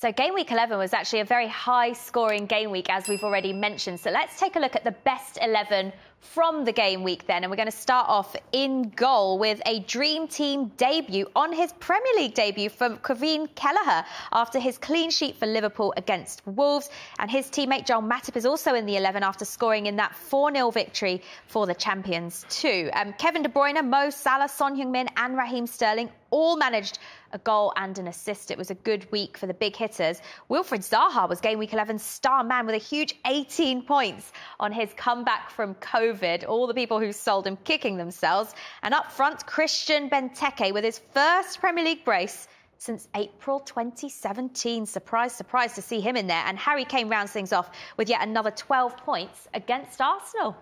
So game week 11 was actually a very high scoring game week, as we've already mentioned. So let's take a look at the best 11 from the game week then. And we're going to start off in goal with a dream team debut on his Premier League debut from Kevin Kelleher after his clean sheet for Liverpool against Wolves. And his teammate Joel Matip is also in the 11 after scoring in that 4-0 victory for the champions too. Um, Kevin De Bruyne, Mo Salah, Son Heung-min and Raheem Sterling all managed a goal and an assist. It was a good week for the big hitters. Wilfred Zaha was game week 11 star man with a huge 18 points on his comeback from COVID. All the people who sold him kicking themselves. And up front, Christian Benteke with his first Premier League brace since April 2017. Surprise, surprise to see him in there. And Harry Kane rounds things off with yet another 12 points against Arsenal.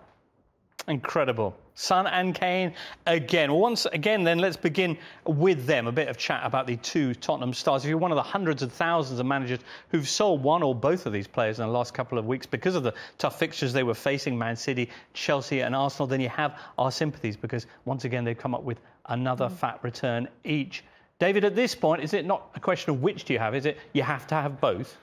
Incredible. Son and Kane again. Once again, then let's begin with them. A bit of chat about the two Tottenham stars. If you're one of the hundreds of thousands of managers who've sold one or both of these players in the last couple of weeks because of the tough fixtures they were facing Man City, Chelsea, and Arsenal, then you have our sympathies because once again they've come up with another mm. fat return each. David, at this point, is it not a question of which do you have? Is it you have to have both?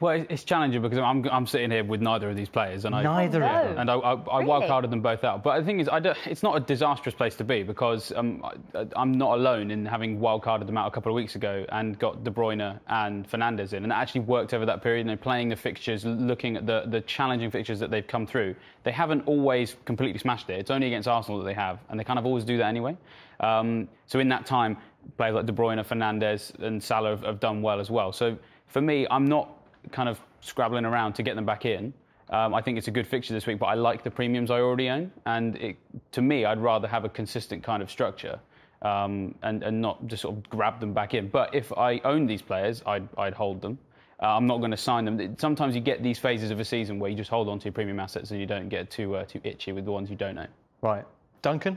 Well, it's challenging because I'm, I'm sitting here with neither of these players, and I neither oh, of them, and I, I, I really? wildcarded them both out. But the thing is, I don't, it's not a disastrous place to be because um, I, am not alone in having wildcarded them out a couple of weeks ago and got De Bruyne and Fernandez in, and that actually worked over that period. And playing the fixtures, looking at the the challenging fixtures that they've come through, they haven't always completely smashed it. It's only against Arsenal that they have, and they kind of always do that anyway. Um, so in that time, players like De Bruyne, Fernandez, and Salah have, have done well as well. So for me, I'm not kind of scrabbling around to get them back in. Um, I think it's a good fixture this week, but I like the premiums I already own, and it, to me, I'd rather have a consistent kind of structure um, and, and not just sort of grab them back in. But if I own these players, I'd, I'd hold them. Uh, I'm not going to sign them. Sometimes you get these phases of a season where you just hold on to your premium assets and you don't get too uh, too itchy with the ones you don't own. Right, Duncan.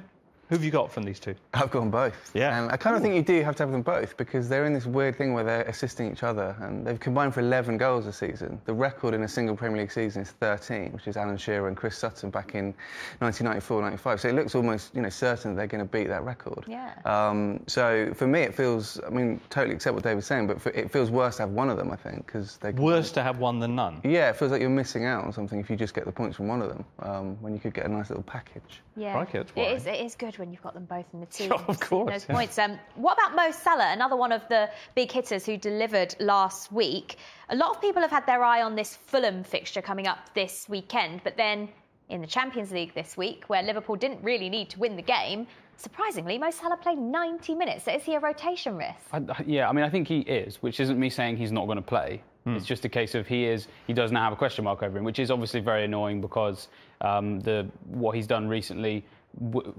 Who have you got from these two? I've got both. Yeah. And um, I kind of Ooh. think you do have to have them both because they're in this weird thing where they're assisting each other and they've combined for 11 goals this season. The record in a single Premier League season is 13, which is Alan Shearer and Chris Sutton back in 1994-95. So it looks almost, you know, certain they're going to beat that record. Yeah. Um, so for me, it feels, I mean, totally accept what David's saying, but for, it feels worse to have one of them, I think, because they... are Worse to have one than none? Yeah, it feels like you're missing out on something if you just get the points from one of them um, when you could get a nice little package. Yeah, Crikey, that's it is, it is good when you've got them both in the team. Oh, of course, those yeah. points. Um, what about Mo Salah, another one of the big hitters who delivered last week? A lot of people have had their eye on this Fulham fixture coming up this weekend, but then in the Champions League this week, where Liverpool didn't really need to win the game, surprisingly, Mo Salah played 90 minutes. So is he a rotation risk? I, yeah, I mean, I think he is, which isn't me saying he's not going to play. Hmm. It's just a case of he is he does not have a question mark over him, which is obviously very annoying because um, the what he's done recently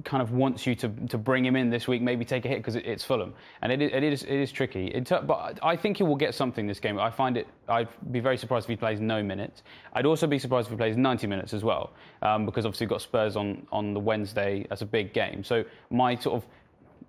kind of wants you to, to bring him in this week, maybe take a hit because it, it's Fulham, and it, it is it is tricky. but I think he will get something this game. I find it. I'd be very surprised if he plays no minutes. I'd also be surprised if he plays 90 minutes as well, um, because obviously we've got Spurs on on the Wednesday. That's a big game. So my sort of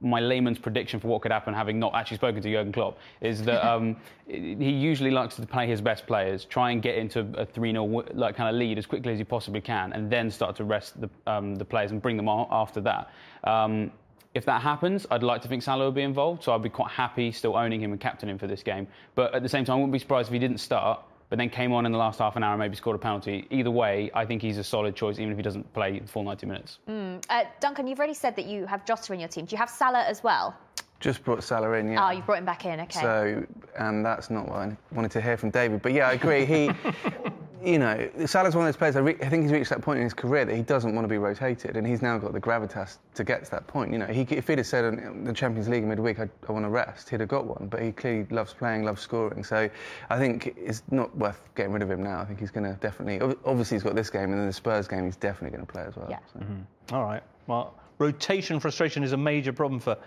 my layman's prediction for what could happen, having not actually spoken to Jurgen Klopp, is that um, he usually likes to play his best players, try and get into a 3 0 like, kind of lead as quickly as he possibly can, and then start to rest the, um, the players and bring them on after that. Um, if that happens, I'd like to think Salah will be involved, so I'd be quite happy still owning him and captaining him for this game. But at the same time, I wouldn't be surprised if he didn't start but then came on in the last half an hour and maybe scored a penalty. Either way, I think he's a solid choice, even if he doesn't play full 90 minutes. Mm. Uh, Duncan, you've already said that you have Jota in your team. Do you have Salah as well? Just brought Salah in, yeah. Oh, you brought him back in, okay. So, and that's not what I wanted to hear from David, but yeah, I agree. He, you know, Salah's one of those players. I, re- I, think he's reached that point in his career that he doesn't want to be rotated, and he's now got the gravitas to get to that point. You know, he, if he'd have said in the Champions League midweek, I, I want to rest, he'd have got one. But he clearly loves playing, loves scoring. So I think it's not worth getting rid of him now. I think he's going to definitely. Obviously, he's got this game, and then the Spurs game, he's definitely going to play as well. Yeah. So. Mm-hmm. All right. Well, rotation frustration is a major problem for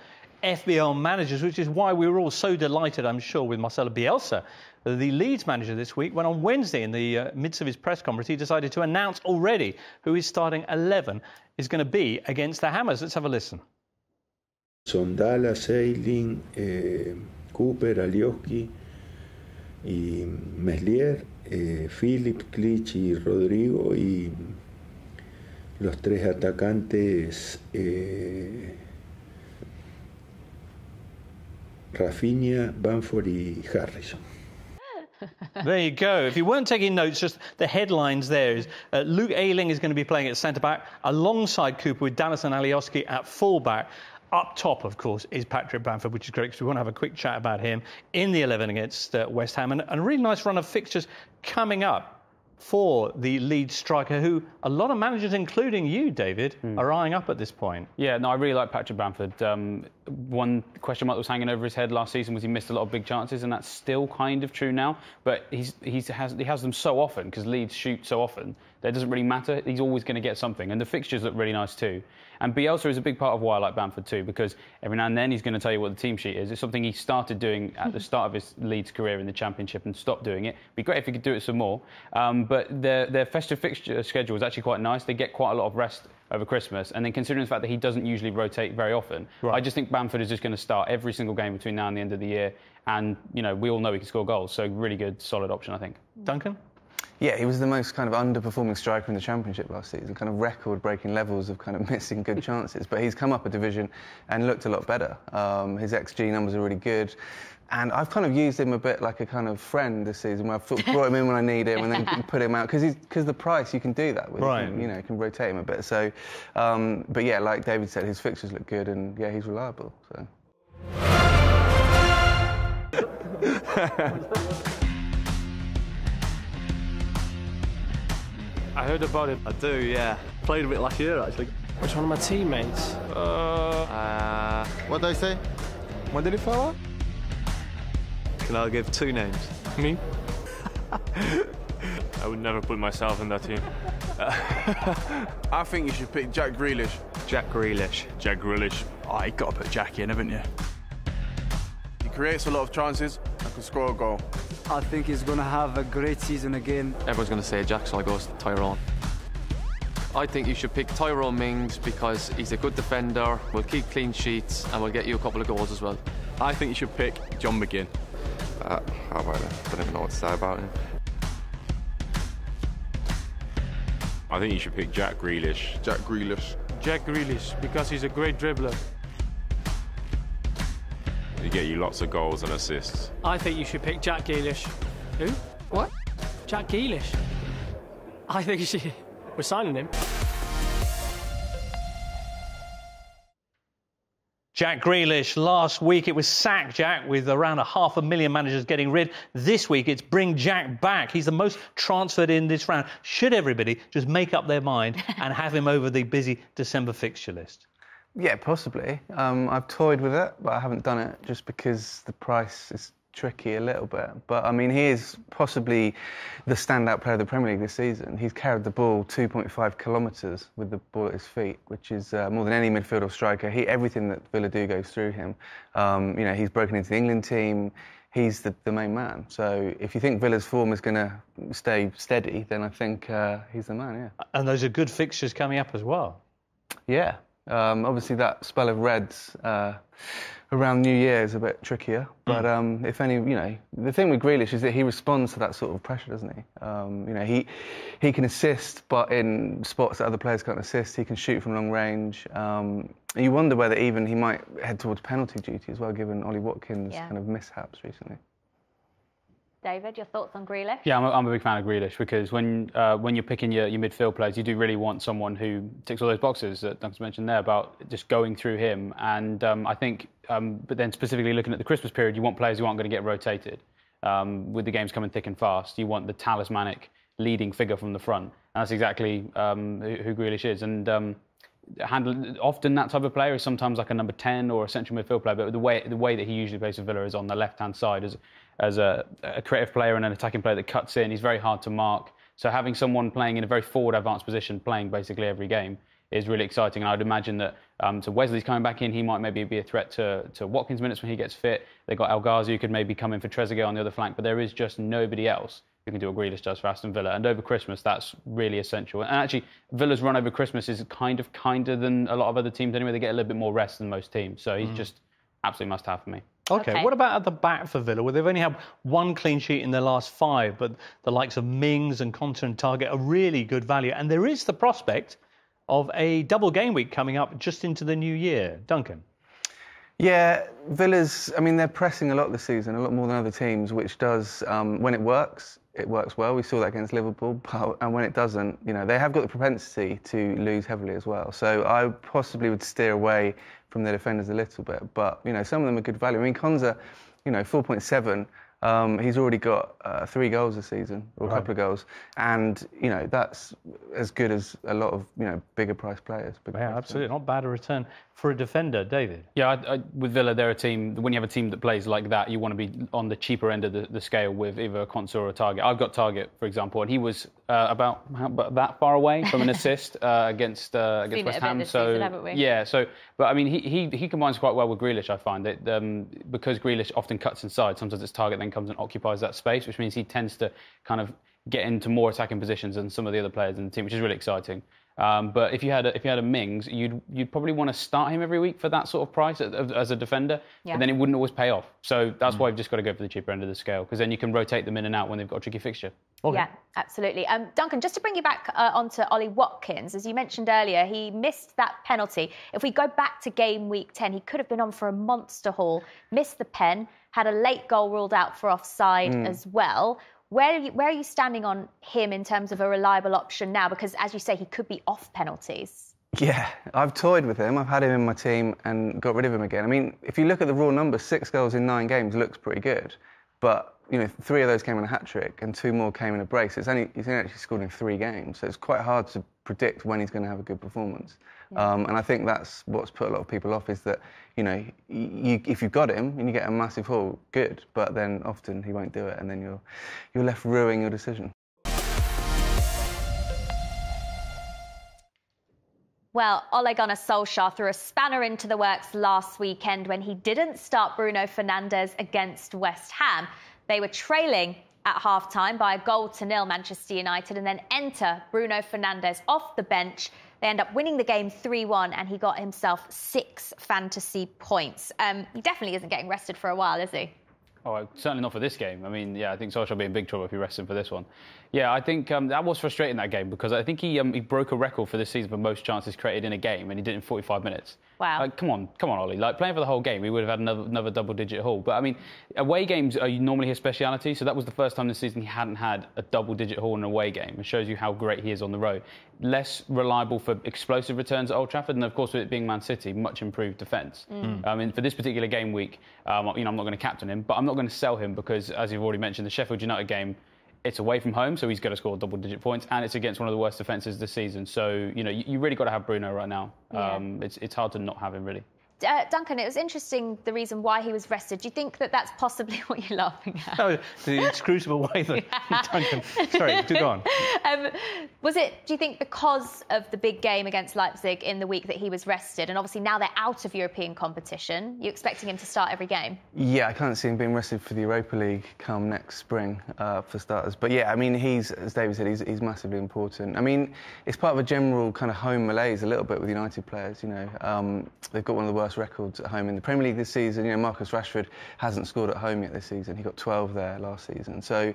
FBL managers, which is why we were all so delighted, I'm sure, with Marcelo Bielsa, the Leeds manager this week, when on Wednesday, in the uh, midst of his press conference, he decided to announce already who his starting 11 is going to be against the Hammers. Let's have a listen. Sondala, Seiling, eh, Cooper, Alioski y Meslier, eh, Philip, Klitsch y Rodrigo y los tres atacantes. Eh, Rafinha, Bamford y Harrison. there you go. If you weren't taking notes, just the headlines there is uh, Luke Ayling is going to be playing at centre back alongside Cooper with and Alioski at full back. Up top, of course, is Patrick Bamford, which is great because we want to have a quick chat about him in the 11 against uh, West Ham and, and a really nice run of fixtures coming up for the lead striker, who a lot of managers, including you, David, mm. are eyeing up at this point. Yeah, no, I really like Patrick Bamford. Um, one question mark that was hanging over his head last season was he missed a lot of big chances, and that's still kind of true now. But he's, he's has, he has them so often because Leeds shoot so often that it doesn't really matter. He's always going to get something, and the fixtures look really nice too. And Bielsa is a big part of why I like Bamford too, because every now and then he's going to tell you what the team sheet is. It's something he started doing at the start of his Leeds career in the Championship and stopped doing it. It'd be great if he could do it some more. Um, but their, their festive fixture schedule is actually quite nice. They get quite a lot of rest over Christmas. And then considering the fact that he doesn't usually rotate very often, right. I just think Bamford is just going to start every single game between now and the end of the year. And, you know, we all know he can score goals. So, really good, solid option, I think. Duncan? Yeah, he was the most kind of underperforming striker in the Championship last season, kind of record-breaking levels of kind of missing good chances. But he's come up a division and looked a lot better. Um, his XG numbers are really good. And I've kind of used him a bit like a kind of friend this season, where I've brought him in when I need him and then put him out because because the price you can do that with, you, you know, you can rotate him a bit. So, um, but yeah, like David said, his fixtures look good and yeah, he's reliable. So. I heard about it. I do, yeah. Played with it last year, actually. Which one of my teammates? Uh, uh what did I say? When did he follow? Can I give two names? Me? I would never put myself in that team. I think you should pick Jack Grealish. Jack Grealish. Jack Grealish. Oh, you got to put Jack in, haven't you? He creates a lot of chances and can score a goal. I think he's going to have a great season again. Everyone's going to say Jack, so I go to Tyrone. I think you should pick Tyrone Mings because he's a good defender, will keep clean sheets, and will get you a couple of goals as well. I think you should pick John McGinn. Uh, how about him? I don't even know what to say about him. I think you should pick Jack Grealish. Jack Grealish. Jack Grealish, because he's a great dribbler. He get you lots of goals and assists. I think you should pick Jack Grealish. Who? What? Jack Grealish. I think we're signing him. Jack Grealish. Last week it was sack Jack with around a half a million managers getting rid. This week it's bring Jack back. He's the most transferred in this round. Should everybody just make up their mind and have him over the busy December fixture list? Yeah, possibly. Um, I've toyed with it, but I haven't done it just because the price is tricky a little bit. But I mean, he is possibly the standout player of the Premier League this season. He's carried the ball 2.5 kilometres with the ball at his feet, which is uh, more than any midfield or striker. He everything that Villa do goes through him. Um, you know, he's broken into the England team. He's the, the main man. So if you think Villa's form is going to stay steady, then I think uh, he's the man. Yeah. And those are good fixtures coming up as well. Yeah, um, obviously, that spell of reds uh, around New Year is a bit trickier. Mm. But um, if any, you know, the thing with Grealish is that he responds to that sort of pressure, doesn't he? Um, you know, he he can assist, but in spots that other players can't assist, he can shoot from long range. Um, you wonder whether even he might head towards penalty duty as well, given Ollie Watkins' yeah. kind of mishaps recently. David, your thoughts on Grealish? Yeah, I'm a, I'm a big fan of Grealish because when uh, when you're picking your, your midfield players, you do really want someone who ticks all those boxes that Duncan's mentioned there about just going through him. And um, I think, um, but then specifically looking at the Christmas period, you want players who aren't going to get rotated. Um, with the games coming thick and fast, you want the talismanic leading figure from the front. And that's exactly um, who, who Grealish is. And um, handle often that type of player is sometimes like a number ten or a central midfield player, but the way the way that he usually plays for Villa is on the left hand side as as a, a, creative player and an attacking player that cuts in. He's very hard to mark. So having someone playing in a very forward advanced position, playing basically every game, is really exciting. And I'd imagine that um, so Wesley's coming back in, he might maybe be a threat to, to Watkins minutes when he gets fit. They got El Ghazi who could maybe come in for Trezeguet on the other flank, but there is just nobody else can do what Grealish does for Aston Villa. And over Christmas, that's really essential. And actually, Villa's run over Christmas is kind of kinder than a lot of other teams anyway. They get a little bit more rest than most teams. So he's mm. just absolutely must have for me. Okay. okay. what about at the back for Villa, where they've only had one clean sheet in their last five, but the likes of Mings and Conte and Target are really good value. And there is the prospect of a double game week coming up just into the new year. Duncan. Yeah, Villa's, I mean, they're pressing a lot this season, a lot more than other teams, which does, um, when it works, it works well. We saw that against Liverpool, but, and when it doesn't, you know, they have got the propensity to lose heavily as well. So I possibly would steer away from the defenders a little bit, but you know, some of them are good value. I mean, Konza, you know, 4.7 um, he's already got uh, three goals this season, or a right. couple of goals, and you know that's as good as a lot of you know bigger price players. Bigger yeah, absolutely, players. not bad a return for a defender, David. Yeah, I, I, with Villa, they're a team. When you have a team that plays like that, you want to be on the cheaper end of the, the scale with either a Conser or a Target. I've got Target, for example, and he was uh, about how, that far away from an assist uh, against uh, against Seen West Ham. so season, yeah, so but I mean he, he he combines quite well with Grealish, I find it um, because Grealish often cuts inside. Sometimes it's Target then comes and occupies that space, which means he tends to kind of get into more attacking positions than some of the other players in the team, which is really exciting. Um, but if you had a, if you had a Mings, you'd you'd probably want to start him every week for that sort of price as, as a defender, yeah. and then it wouldn't always pay off. So that's mm. why i have just got to go for the cheaper end of the scale because then you can rotate them in and out when they've got a tricky fixture. Okay. Yeah, absolutely. Um, Duncan, just to bring you back uh, onto Ollie Watkins, as you mentioned earlier, he missed that penalty. If we go back to game week ten, he could have been on for a monster haul, missed the pen, had a late goal ruled out for offside mm. as well where are, you, where are you standing on him in terms of a reliable option now? Because, as you say, he could be off penalties. Yeah, I've toyed with him. I've had him in my team and got rid of him again. I mean, if you look at the raw numbers, six goals in nine games looks pretty good. But you know, three of those came in a hat trick and two more came in a brace. It's only he's only actually scored in three games, so it's quite hard to predict when he's going to have a good performance. Yeah. Um, and I think that's what's put a lot of people off is that you know you, if you've got him and you get a massive haul, good, but then often he won't do it, and then you're you're left ruining your decision. Well, Ole Gunnar Solskjaer threw a spanner into the works last weekend when he didn't start Bruno Fernandes against West Ham. They were trailing at half time by a goal to nil Manchester United and then enter Bruno Fernandes off the bench. They end up winning the game 3 1, and he got himself six fantasy points. Um, he definitely isn't getting rested for a while, is he? Oh, certainly not for this game. I mean, yeah, I think Solskjaer will be in big trouble if he rests him for this one. Yeah, I think um, that was frustrating that game because I think he um, he broke a record for this season for most chances created in a game, and he did it in 45 minutes. Wow! Like, come on, come on, Ollie! Like playing for the whole game, we would have had another, another double-digit haul. But I mean, away games are normally his speciality, so that was the first time this season he hadn't had a double-digit haul in an away game. It shows you how great he is on the road less reliable for explosive returns at Old Trafford, and of course, with it being Man City, much improved defence. Mm. I mean, for this particular game week, um, you know, I'm not going to captain him, but I'm not going to sell him because, as you've already mentioned, the Sheffield United game, it's away from home, so he's going to score double-digit points, and it's against one of the worst defences this season. So, you know, you, you really got to have Bruno right now. Yeah. Um, it's it's hard to not have him really uh, Duncan, it was interesting the reason why he was rested. Do you think that that's possibly what you're laughing at? Oh, the inscrutable way that Duncan. Sorry, do go on. Um, was it? Do you think because of the big game against Leipzig in the week that he was rested, and obviously now they're out of European competition, you're expecting him to start every game? Yeah, I can't see him being rested for the Europa League come next spring uh, for starters. But yeah, I mean, he's as David said, he's, he's massively important. I mean, it's part of a general kind of home malaise a little bit with United players. You know, um, they've got one of the worst records at home in the Premier League this season. You know, Marcus Rashford hasn't scored at home yet this season. He got 12 there last season. So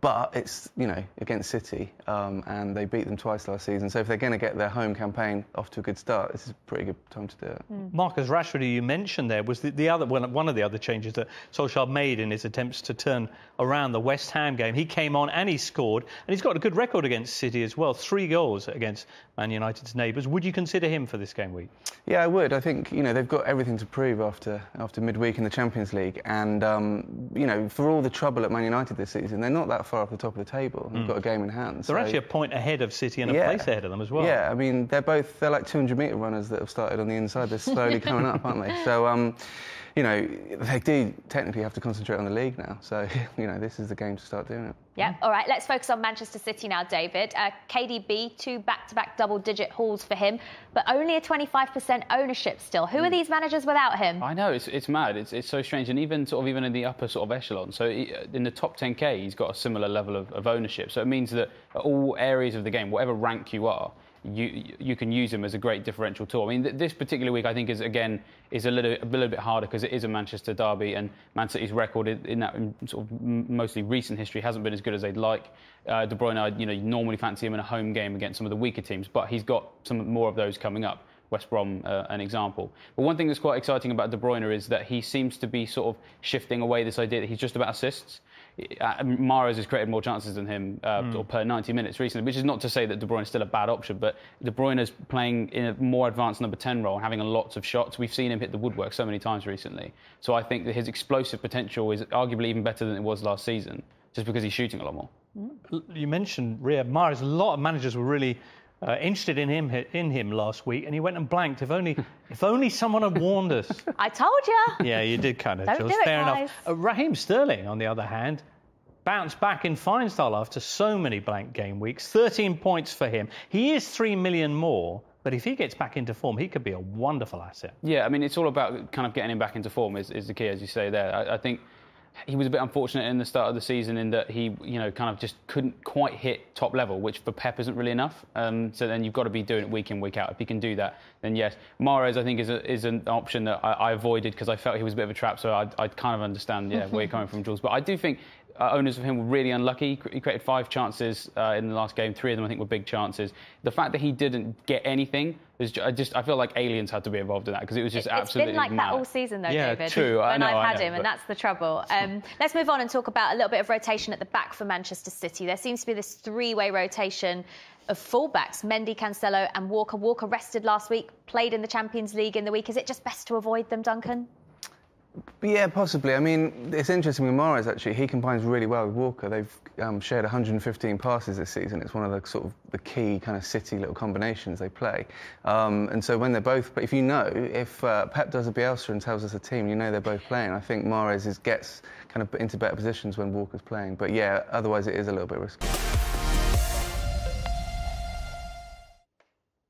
but it's you know against City, um, and they beat them twice last season. So if they're going to get their home campaign off to a good start, this is a pretty good time to do it. Mm. Marcus Rashford, who you mentioned there, was the, the other one, one of the other changes that Solskjaer made in his attempts to turn around the West Ham game. He came on and he scored, and he's got a good record against City as well. Three goals against Man United's neighbours. Would you consider him for this game week? Yeah, I would. I think you know they've got everything to prove after after midweek in the Champions League, and um, you know for all the trouble at Man United this season, they're not that that far off the top of the table. they have hmm. got a game in hand. They're so. actually a point ahead of City and a place ahead of them as well. Yeah, I mean, they're both, they're like 200 metre runners that have started on the inside. They're slowly coming up, aren't they? So, um, you know, they do technically have to concentrate on the league now. So, you know, this is the game to start doing it. Yeah. All right. Let's focus on Manchester City now, David. Uh, KDB, two back to back double digit hauls for him, but only a 25% ownership still. Who are hmm. these managers without him? I know. It's, it's mad. It's, it's so strange. And even sort of even in the upper sort of echelon. So uh, in the top 10K, he's got a similar level of, of ownership. So it means that all areas of the game, whatever rank you are, you you can use him as a great differential tool. I mean, th- this particular week I think is again is a little a little bit harder because it is a Manchester derby and Man City's record in that in sort of mostly recent history hasn't been as good as they'd like. Uh, De Bruyne, you know, you normally fancy him in a home game against some of the weaker teams, but he's got some more of those coming up. West Brom, uh, an example. But one thing that's quite exciting about De Bruyne is that he seems to be sort of shifting away this idea that he's just about assists uh, Mares has created more chances than him uh, mm. or per 90 minutes recently, which is not to say that De Bruyne is still a bad option, but De Bruyne is playing in a more advanced number 10 role and having lots of shots. We've seen him hit the woodwork so many times recently. So I think that his explosive potential is arguably even better than it was last season, just because he's shooting a lot more. You mentioned Riyad Mahrez. A lot of managers were really uh, interested in him in him last week, and he went and blanked. If only if only someone had warned us. I told you. Yeah, you did kind of. Don't Jules. do it, Fair guys. enough. Uh, Raheem Sterling, on the other hand, bounced back in fine style after so many blank game weeks. Thirteen points for him. He is three million more. But if he gets back into form, he could be a wonderful asset. Yeah, I mean, it's all about kind of getting him back into form is, is the key, as you say there. I, I think he was a bit unfortunate in the start of the season in that he, you know, kind of just couldn't quite hit top level, which for Pep isn't really enough. Um, so then you've got to be doing it week in, week out. If he can do that, then yes. Mares, I think, is, a, is an option that I, I avoided because I felt he was a bit of a trap. So I, I kind of understand, yeah, where you're coming from, Jules. But I do think uh, owners of him were really unlucky. He created five chances uh, in the last game. Three of them, I think, were big chances. The fact that he didn't get anything was just, I, just, I feel like aliens had to be involved in that because it was just absolutely. It's been like mad. that all season, though, yeah, David. true. I and I've had know, him, but... and that's the trouble. Um, let's move on and talk about a little bit of rotation at the back for Manchester City. There seems to be this three-way rotation of fullbacks, Mendy, Cancelo, and Walker. Walker rested last week, played in the Champions League in the week. Is it just best to avoid them, Duncan? Yeah, possibly. I mean, it's interesting with Mares actually. He combines really well with Walker. They've um, shared 115 passes this season. It's one of the sort of the key kind of city little combinations they play. Um, and so when they're both, but if you know, if uh, Pep does a Bielsa and tells us a team, you know they're both playing. I think Mares is, gets kind of into better positions when Walker's playing. But yeah, otherwise it is a little bit risky.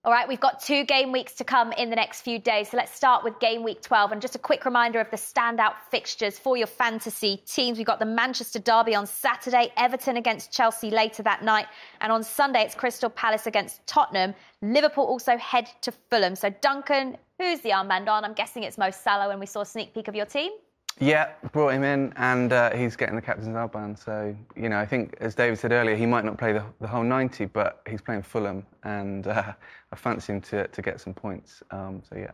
All right, we've got two game weeks to come in the next few days. So let's start with game week 12. And just a quick reminder of the standout fixtures for your fantasy teams. We've got the Manchester Derby on Saturday, Everton against Chelsea later that night. And on Sunday, it's Crystal Palace against Tottenham. Liverpool also head to Fulham. So, Duncan, who's the band on? I'm guessing it's Mo Salah when we saw a sneak peek of your team. Yeah, brought him in, and uh, he's getting the captain's armband. So you know, I think as David said earlier, he might not play the, the whole 90, but he's playing Fulham, and uh, I fancy him to to get some points. Um, so yeah.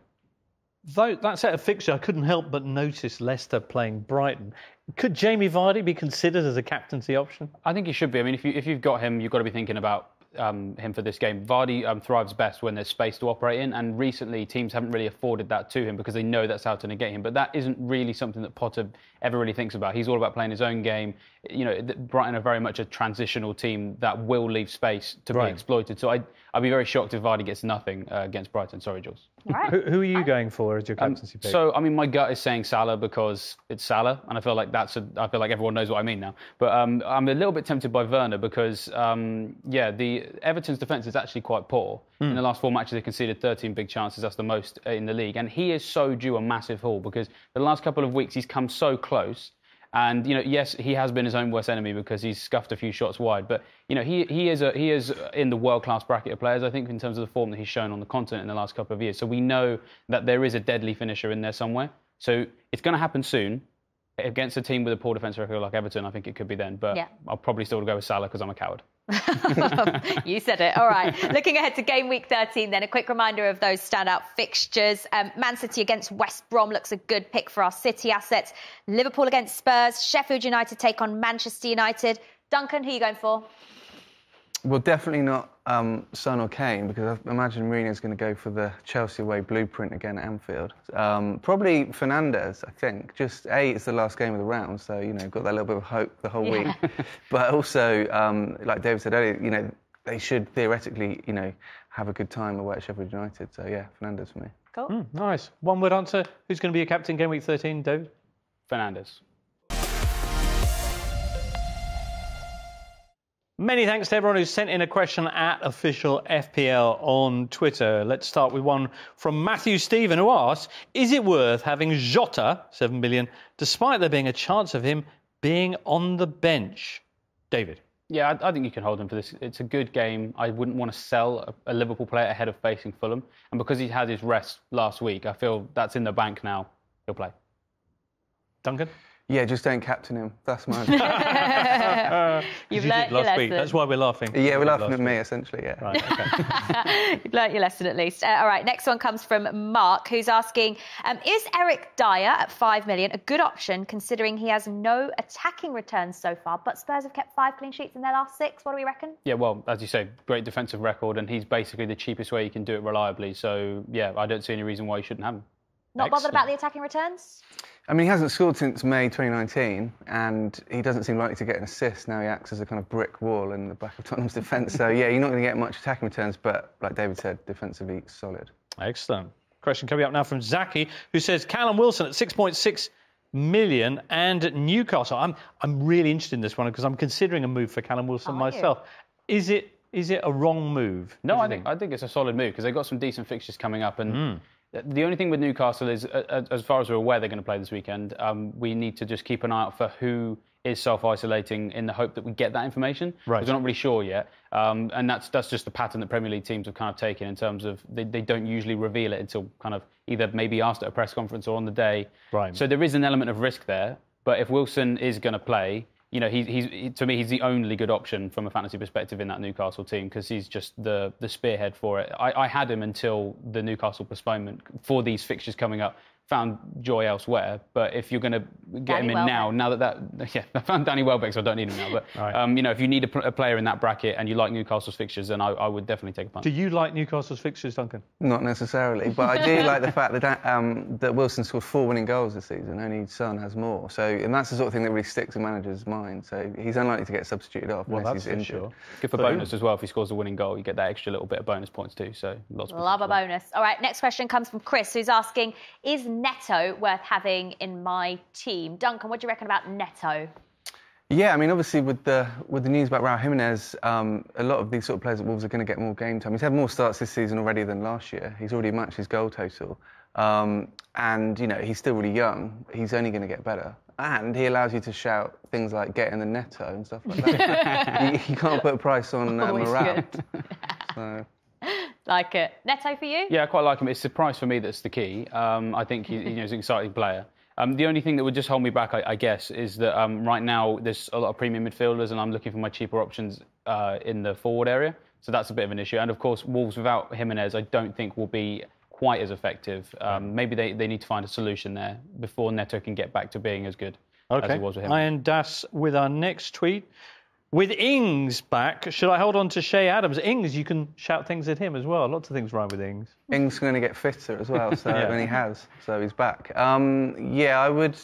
Though that set of fixture, I couldn't help but notice Leicester playing Brighton. Could Jamie Vardy be considered as a captaincy option? I think he should be. I mean, if you if you've got him, you've got to be thinking about um, him for this game. Vardy um, thrives best when there's space to operate in, and recently teams haven't really afforded that to him because they know that's how to negate him. But that isn't really something that Potter ever really thinks about. He's all about playing his own game. You know, Brighton are very much a transitional team that will leave space to right. be exploited. So I, I'd be very shocked if Vardy gets nothing uh, against Brighton. Sorry, Jules. Right. who, who, are you going for as your um, captaincy um, pick? So, I mean, my gut is saying Salah because it's Salah, and I feel like that's a, I feel like everyone knows what I mean now. But um, I'm a little bit tempted by Werner because, um, yeah, the Everton's defence is actually quite poor. Mm. In the last four matches, they conceded 13 big chances. That's the most uh, in the league, and he is so due a massive haul because the last couple of weeks he's come so close. And you know, yes, he has been his own worst enemy because he's scuffed a few shots wide. But you know, he he is a, he is in the world class bracket of players. I think in terms of the form that he's shown on the continent in the last couple of years. So we know that there is a deadly finisher in there somewhere. So it's going to happen soon against a team with a poor defence record like Everton, I think it could be then. But yeah. I'll probably still go with Salah because I'm a coward. you said it. All right. Looking ahead to game week 13, then a quick reminder of those standout fixtures. Um, Man City against West Brom looks a good pick for our City assets. Liverpool against Spurs. Sheffield United take on Manchester United. Duncan, who are you going for? Well, definitely not um, Son or Kane because I imagine Mourinho's going to go for the Chelsea way blueprint again at Anfield. Um, probably Fernandez, I think. Just a, it's the last game of the round, so you know, got that little bit of hope the whole yeah. week. but also, um, like David said earlier, you know, they should theoretically, you know, have a good time away at Sheffield United. So yeah, Fernandez for me. Cool. Mm, nice. One word answer. Who's going to be your captain game week 13, David? Fernandez. Many thanks to everyone who sent in a question at official FPL on Twitter. Let's start with one from Matthew Stephen, who asks Is it worth having Jota, 7 million, despite there being a chance of him being on the bench? David. Yeah, I, think you can hold him for this. It's a good game. I wouldn't want to sell a, Liverpool player ahead of facing Fulham. And because he had his rest last week, I feel that's in the bank now. He'll play. Duncan? Yeah, just don't captain him. That's my. You've you learnt your lesson. Week. That's why we're laughing. Yeah, we're laughing at me, week. essentially, yeah. Right, okay. You've learnt your lesson at least. Uh, all right, next one comes from Mark, who's asking um, Is Eric Dyer at 5 million a good option considering he has no attacking returns so far, but Spurs have kept five clean sheets in their last six? What do we reckon? Yeah, well, as you say, great defensive record, and he's basically the cheapest way you can do it reliably. So, yeah, I don't see any reason why you shouldn't have him. Not bothered about the attacking returns? I mean, he hasn't scored since May 2019, and he doesn't seem likely to get an assist. Now he acts as a kind of brick wall in the back of Tottenham's defence. So, yeah, you're not going to get much attacking returns, but like David said, defensively solid. Excellent. Question coming up now from Zaki, who says Callum Wilson at 6.6 million and Newcastle. I'm, I'm really interested in this one because I'm considering a move for Callum Wilson Are myself. Is it is it a wrong move? No, I think, think, I think it's a solid move because they've got some decent fixtures coming up and. Mm the only thing with Newcastle is, as far as we're aware, they're going to play this weekend. Um, we need to just keep an eye out for who is self-isolating in the hope that we get that information. Right. Because we're not really sure yet, um, and that's that's just the pattern that Premier League teams have kind of taken in terms of they, they don't usually reveal it until kind of either maybe asked at a press conference or on the day. Right. So there is an element of risk there. But if Wilson is going to play, you know, he's, he's he, to me he's the only good option from a fantasy perspective in that Newcastle team because he's just the the spearhead for it. I, I, had him until the Newcastle postponement for these fixtures coming up found joy elsewhere. But if you're going to get Danny him in Welbeck. now, now that that yeah, I found Danny Welbeck, so I don't need him now. But right. um, you know, if you need a, a, player in that bracket and you like Newcastle's fixtures, then I, I, would definitely take a punt. Do you like Newcastle's fixtures, Duncan? Not necessarily, but I do like the fact that that, um, that Wilson scored four winning goals this season. Only Son has more. So and that's the sort of thing that really sticks in managers' mind. So he's unlikely to get substituted off well, unless he's injured. Sure. Good for so, bonus as well. If he scores a winning goal, you get that extra little bit of bonus points too. So lots. Of Love a bonus. All right, next question comes from Chris, who's asking: Is Neto worth having in my team? Duncan, what do you reckon about Neto? Yeah, I mean, obviously, with the with the news about Raúl Jiménez, um, a lot of these sort of players at Wolves are going to get more game time. He's had more starts this season already than last year. He's already matched his goal total, um, and you know he's still really young. He's only going to get better, and he allows you to shout things like "getting the Neto" and stuff like that. you, you, can't put a price on uh, morale. so. Like it. Neto for you? Yeah, I quite like him. It's the price for me that's the key. Um, I think he, you know, he's an exciting player. Um, the only thing that would just hold me back, I, I guess, is that um, right now there's a lot of premium midfielders, and I'm looking for my cheaper options uh, in the forward area. So that's a bit of an issue. And of course, Wolves without Jimenez, I don't think will be quite as effective. Um, maybe they, they need to find a solution there before Neto can get back to being as good okay. as he was with him. And Das with our next tweet. With Ings back, should I hold on to Shay Adams? Ings, you can shout things at him as well. Lots of things rhyme with Ings. Ings going to get fitter as well, so yeah. when he has, so he's back. Um, yeah, I would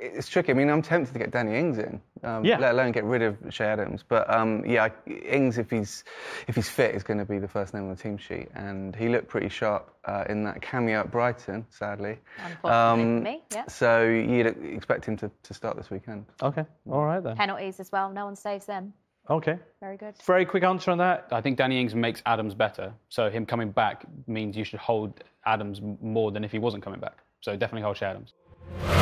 it's tricky. I mean, I'm tempted to get Danny Ings in, um, yeah. let alone get rid of Shea Adams. But um, yeah, Ings, if he's if he's fit, is going to be the first name on the team sheet, and he looked pretty sharp uh, in that cameo at Brighton, sadly. Um, me, yeah. So you'd expect him to, to start this weekend. Okay, all right then. Penalties as well. No one saves them. Okay. Very good. Very quick answer on that. I think Danny Ings makes Adams better. So him coming back means you should hold Adams more than if he wasn't coming back. So definitely hold Shea Adams.